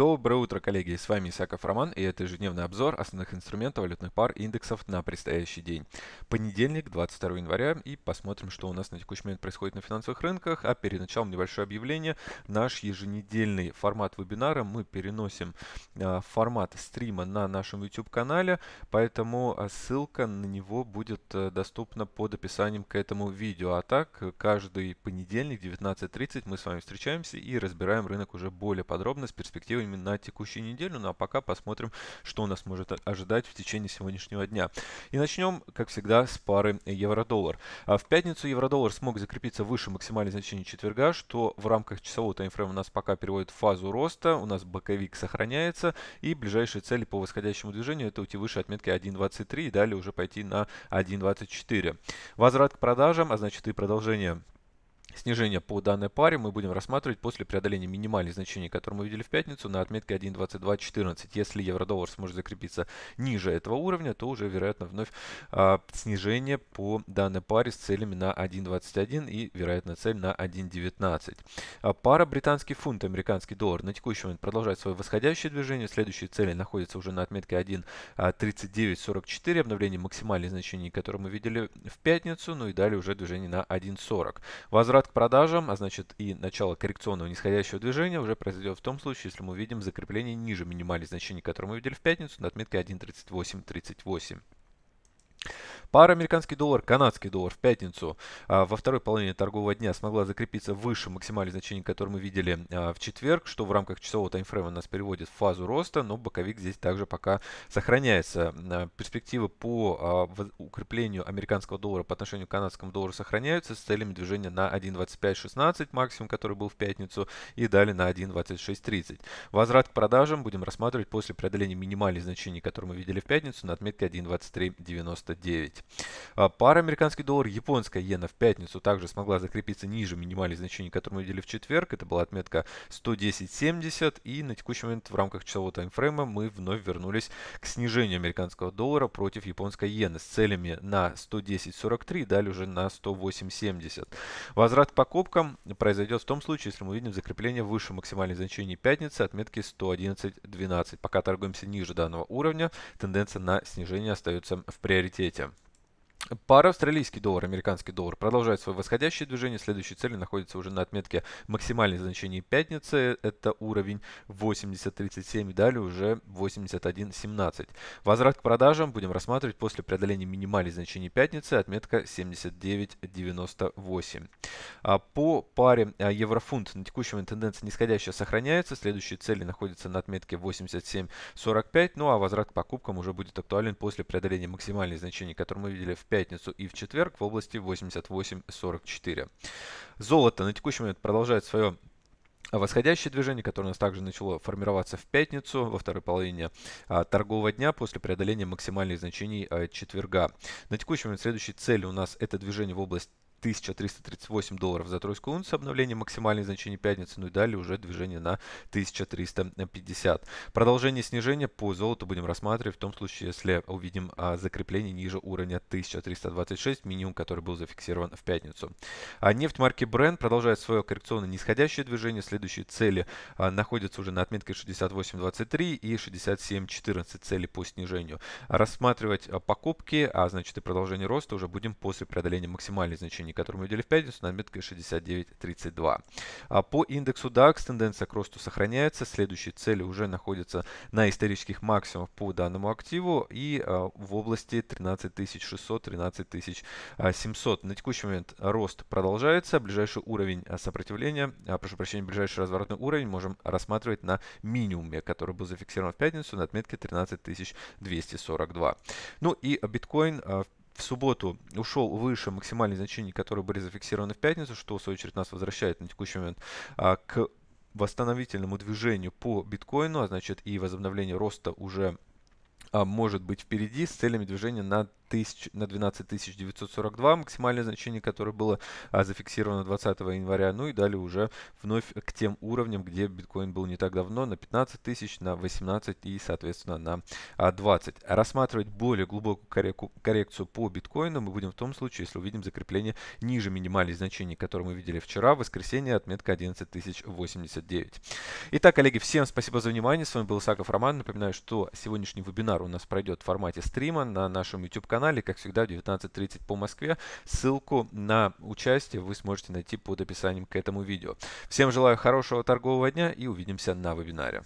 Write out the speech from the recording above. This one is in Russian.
Доброе утро, коллеги! С вами Исаков Роман и это ежедневный обзор основных инструментов валютных пар и индексов на предстоящий день. Понедельник, 22 января и посмотрим, что у нас на текущий момент происходит на финансовых рынках. А перед началом небольшое объявление. Наш еженедельный формат вебинара мы переносим а, в формат стрима на нашем YouTube-канале, поэтому а, ссылка на него будет э, доступна под описанием к этому видео. А так, каждый понедельник 19.30 мы с вами встречаемся и разбираем рынок уже более подробно с перспективами данными на текущую неделю. Ну а пока посмотрим, что у нас может ожидать в течение сегодняшнего дня. И начнем, как всегда, с пары евро-доллар. А В пятницу евро-доллар смог закрепиться выше максимальной значения четверга, что в рамках часового таймфрейма нас пока переводит в фазу роста. У нас боковик сохраняется и ближайшие цели по восходящему движению это уйти выше отметки 1.23 и далее уже пойти на 1.24. Возврат к продажам, а значит и продолжение Снижение по данной паре мы будем рассматривать после преодоления минимальных значений, которые мы видели в пятницу на отметке 1.2214. Если евро-доллар сможет закрепиться ниже этого уровня, то уже вероятно вновь а, снижение по данной паре с целями на 1.21 и вероятно цель на 1.19. А пара британский фунт, американский доллар на текущий момент продолжает свое восходящее движение. Следующие цели находятся уже на отметке 1.3944, обновление максимальных значений, которые мы видели в пятницу, ну и далее уже движение на 1.40. Возврат возврат к продажам, а значит и начало коррекционного нисходящего движения уже произойдет в том случае, если мы увидим закрепление ниже минимальных значений, которые мы видели в пятницу на отметке 1.3838. Пара американский доллар, канадский доллар в пятницу а, во второй половине торгового дня смогла закрепиться выше максимальных значений, которые мы видели а, в четверг, что в рамках часового таймфрейма нас переводит в фазу роста, но боковик здесь также пока сохраняется. А, перспективы по укреплению американского доллара по отношению к канадскому доллару сохраняются с целями движения на 1.2516, максимум, который был в пятницу, и далее на 1.2630. Возврат к продажам будем рассматривать после преодоления минимальных значений, которые мы видели в пятницу на отметке 1.2399. 6. А, пара американский доллар, японская иена в пятницу также смогла закрепиться ниже минимальных значений, которые мы видели в четверг. Это была отметка 110.70 и на текущий момент в рамках часового таймфрейма мы вновь вернулись к снижению американского доллара против японской иены с целями на 110.43 далее уже на 108.70. Возврат к покупкам произойдет в том случае, если мы увидим закрепление выше максимальных значений пятницы отметки 111.12. Пока торгуемся ниже данного уровня, тенденция на снижение остается в приоритете. Пара австралийский доллар, американский доллар продолжает свое восходящее движение. Следующие цели находятся уже на отметке максимальной значения пятницы. Это уровень 80.37, далее уже 81.17. Возврат к продажам будем рассматривать после преодоления минимальной значения пятницы, отметка 79.98. А по паре а, еврофунт на текущем момент тенденция нисходящая сохраняется. Следующие цели находятся на отметке 87.45, ну а возврат к покупкам уже будет актуален после преодоления максимальной значения которые мы видели в пятницу пятницу и в четверг в области 88.44. Золото на текущий момент продолжает свое восходящее движение, которое у нас также начало формироваться в пятницу во второй половине а, торгового дня после преодоления максимальных значений а, четверга. На текущий момент следующей цели у нас это движение в область 1338 долларов за тройскую унцию, обновление максимальной значения пятницы, ну и далее уже движение на 1350. Продолжение снижения по золоту будем рассматривать в том случае, если увидим а, закрепление ниже уровня 1326, минимум, который был зафиксирован в пятницу. А нефть марки Brent продолжает свое коррекционно нисходящее движение. Следующие цели а, находятся уже на отметке 68.23 и 67.14 цели по снижению. Рассматривать а, покупки, а значит и продолжение роста уже будем после преодоления максимальной значения значений, которые мы видели в пятницу, на отметке 69.32. А по индексу DAX тенденция к росту сохраняется. Следующие цели уже находятся на исторических максимумах по данному активу и а, в области 13600-13700. На текущий момент рост продолжается. Ближайший уровень а, сопротивления, а, прошу прощения, ближайший разворотный уровень можем рассматривать на минимуме, который был зафиксирован в пятницу на отметке 13242. Ну и биткоин в в субботу ушел выше максимальных значений, которые были зафиксированы в пятницу, что, в свою очередь, нас возвращает на текущий момент а, к восстановительному движению по биткоину, а значит и возобновление роста уже а, может быть впереди с целями движения на тысяч, на 12 942, максимальное значение которое было а, зафиксировано 20 января. Ну и далее уже вновь к тем уровням, где биткоин был не так давно, на 15 тысяч, на 18 и, соответственно, на а, 20. Рассматривать более глубокую коррекцию по биткоину мы будем в том случае, если увидим закрепление ниже минимальных значений, которые мы видели вчера, в воскресенье отметка 11 11089. Итак, коллеги, всем спасибо за внимание. С вами был Саков Роман. Напоминаю, что сегодняшний вебинар у нас пройдет в формате стрима на нашем YouTube-канале канале, как всегда в 19.30 по Москве. Ссылку на участие вы сможете найти под описанием к этому видео. Всем желаю хорошего торгового дня и увидимся на вебинаре.